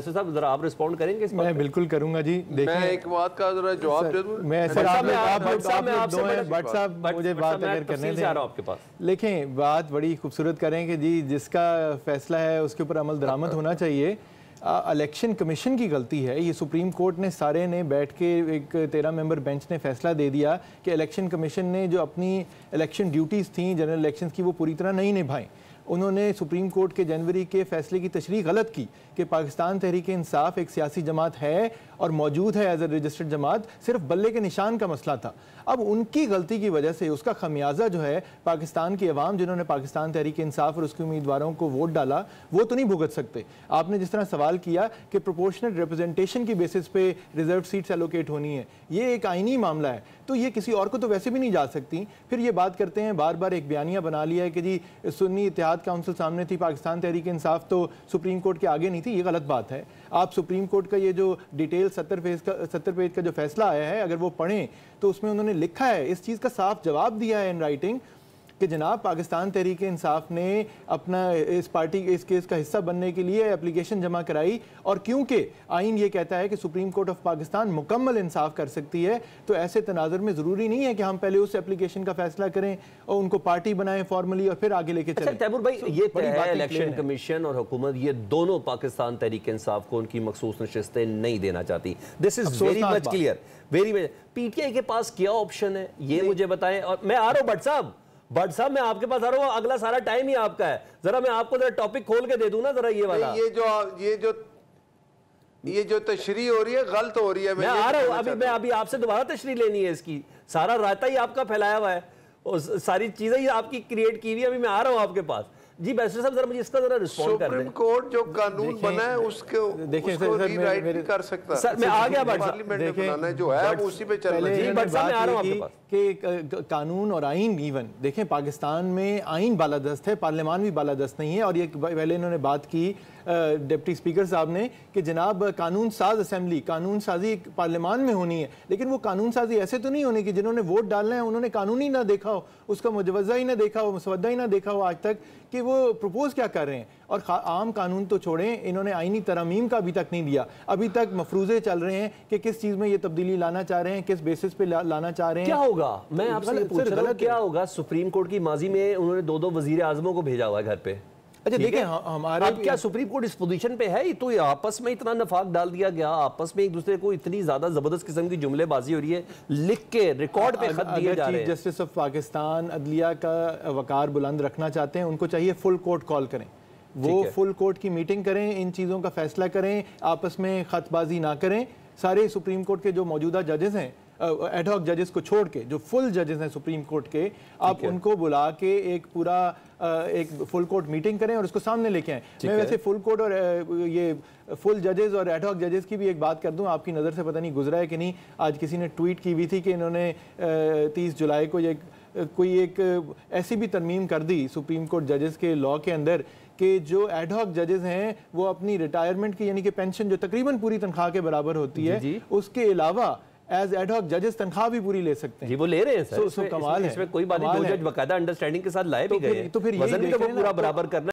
साहब जरा आप रिस्पॉन्ड करेंगे इस मैं बिल्कुल करूंगा जी देखिए मैं एक बात का जरा जवाब दे दूं मैं सर आप आप व्हाट्सएप साहब मुझे बात अगर करने दें आपके पास देखें बात बड़ी खूबसूरत करें कि जी जिसका फैसला है उसके ऊपर अमल दरामद होना चाहिए इलेक्शन कमीशन की गलती है ये सुप्रीम कोर्ट ने सारे ने बैठ के एक तेरह मेंबर बेंच ने फैसला दे दिया कि इलेक्शन कमीशन ने जो अपनी इलेक्शन ड्यूटीज़ थी जनरल इलेक्शन की वो पूरी तरह नहीं निभाई उन्होंने सुप्रीम कोर्ट के जनवरी के फैसले की तशरी गलत की कि पाकिस्तान तहरीक इंसाफ एक सियासी जमात है और मौजूद है एज ए रजिस्टर्ड जमात सिर्फ बल्ले के निशान का मसला था अब उनकी गलती की वजह से उसका खमियाजा जो है पाकिस्तान की आवाम जिन्होंने पाकिस्तान तहरीक इंसाफ और उसके उम्मीदवारों को वोट डाला वो तो नहीं भुगत सकते आपने जिस तरह सवाल किया कि प्रोपोर्शनल रिप्रेजेंटेशन की बेसिस पे रिजर्व सीट्स एलोकेट होनी है ये एक आइनी मामला है तो ये किसी और को तो वैसे भी नहीं जा सकती फिर ये बात करते हैं बार बार एक बयानिया बना लिया है कि जी सुन्नी इतिहाद काउंसिल सामने थी पाकिस्तान तहरीक इंसाफ तो सुप्रीम कोर्ट के आगे नहीं थी ये गलत बात है आप सुप्रीम कोर्ट का ये जो डिटेल सत्तर फेज का सत्तर पेज का जो फैसला आया है अगर वो पढ़ें तो उसमें उन्होंने लिखा है इस चीज़ का साफ जवाब दिया है इन राइटिंग कि जनाब पाकिस्तान तहरीक इंसाफ ने अपना इस पार्टी इस केस का हिस्सा बनने के लिए एप्लीकेशन जमा कराई और क्योंकि आइन ये कहता है कि सुप्रीम कोर्ट ऑफ पाकिस्तान मुकम्मल इंसाफ कर सकती है तो ऐसे तनाजर में ज़रूरी नहीं है कि हम पहले उस एप्लीकेशन का फैसला करें और उनको पार्टी बनाएं फॉर्मली और फिर आगे लेके अच्छा, चलें तैमूर भाई ये इलेक्शन कमीशन और हुकूमत ये दोनों पाकिस्तान तहरीक इंसाफ को उनकी मखसूस नशस्तें नहीं देना चाहती this is very much clear very much PTI के पास क्या ऑप्शन है ये मुझे बताएं और मैं आ रहा हूँ भट्ट साहब बट साहब मैं आपके पास आ रहा हूँ अगला सारा टाइम ही आपका है जरा मैं आपको जरा टॉपिक खोल के दे दू ना जरा ये वाला ये जो ये जो ये जो तशरी हो रही है गलत हो रही है मैं, मैं आ रहा हूँ अभी मैं अभी आपसे दोबारा तशरी लेनी है इसकी सारा रायता ही आपका फैलाया हुआ है और सारी चीजें ही आपकी क्रिएट की हुई है अभी मैं आ रहा हूँ आपके पास जी बैसर साहब जरा मुझे इसका जरा रिस्पॉन्ड कर सुप्रीम कोर्ट जो कानून बना है उसके देखिए उसको सर, मेरे, मेरे, कर सकता सर मैं आ गया पार्लियामेंट में बनाना जो है उसी पे चल रहा है जी बट साहब मैं आ रहा हूँ आपके पास कि कानून और आइन इवन देखें पाकिस्तान में आइन बालादस्त है पार्लियामान भी बालादस्त नहीं है और ये पहले इन्होंने बात की डिप्टी स्पीकर साहब ने कि जनाब कानून साज असम्बली कानून साजी पार्लियामान में होनी है लेकिन वो कानून साजी ऐसे तो नहीं होनी कि जिन्होंने वोट डालना है उन्होंने कानून ही ना देखा हो उसका मुजवजा ही ना देखा हो मुसवदा ही ना देखा हो आज तक कि वो प्रपोज़ क्या कर रहे हैं और आम कानून तो छोड़ें इन्होंने आइनी तरमीम का अभी तक नहीं दिया अभी तक मफरूजे चल रहे हैं कि किस चीज़ में ये तब्दीली लाना चाह रहे हैं किस बेसिस पे लाना चाह रहे हैं क्या होगा होगा मैं आपसे पूछ रहा हूँ क्या होगा सुप्रीम कोर्ट की माजी में उन्होंने दो दो वजीर आजमों को भेजा हुआ है घर पे अच्छा देखिए हमारे अब क्या सुप्रीम कोर्ट इस पोजीशन पे है तो आपस में इतना नफाक डाल दिया गया आपस में एक दूसरे को इतनी ज्यादा जबरदस्त किस्म की जुमलेबाजी हो रही है लिख के रिकॉर्ड पे खत दिए जा रहे हैं जस्टिस ऑफ पाकिस्तान अदलिया का वकार बुलंद रखना चाहते हैं उनको चाहिए फुल कोर्ट कॉल करें वो फुल कोर्ट की मीटिंग करें इन चीज़ों का फैसला करें आपस में खतबाजी ना करें सारे सुप्रीम कोर्ट के जो मौजूदा जजेस हैं एडहॉक जजेस को छोड़ के जो फुल जजेस हैं सुप्रीम कोर्ट के आप उनको बुला के एक पूरा एक फुल कोर्ट मीटिंग करें और उसको सामने लेके आए मैं वैसे फुल कोर्ट और ये फुल जजेस और एडहॉक जजेस की भी एक बात कर दूं आपकी नज़र से पता नहीं गुजरा है कि नहीं आज किसी ने ट्वीट की हुई थी कि इन्होंने तीस जुलाई को एक कोई एक ऐसी भी तरमीम कर दी सुप्रीम कोर्ट जजेस के लॉ के अंदर कि जो एडहॉक जजेस हैं वो अपनी रिटायरमेंट की यानी कि पेंशन जो तकरीबन पूरी तनख्वाह के बराबर होती है जी। उसके अलावा एज एडहॉक जजेस तनख्वाह भी पूरी ले सकते हैं वो ले रहे हैं सर सो, सो कमाल है इसमें कोई बात नहीं जज बाकायदा अंडरस्टैंडिंग के साथ लाए भी तो गए तो फिर वजन भी तो पूरा तो बराबर करना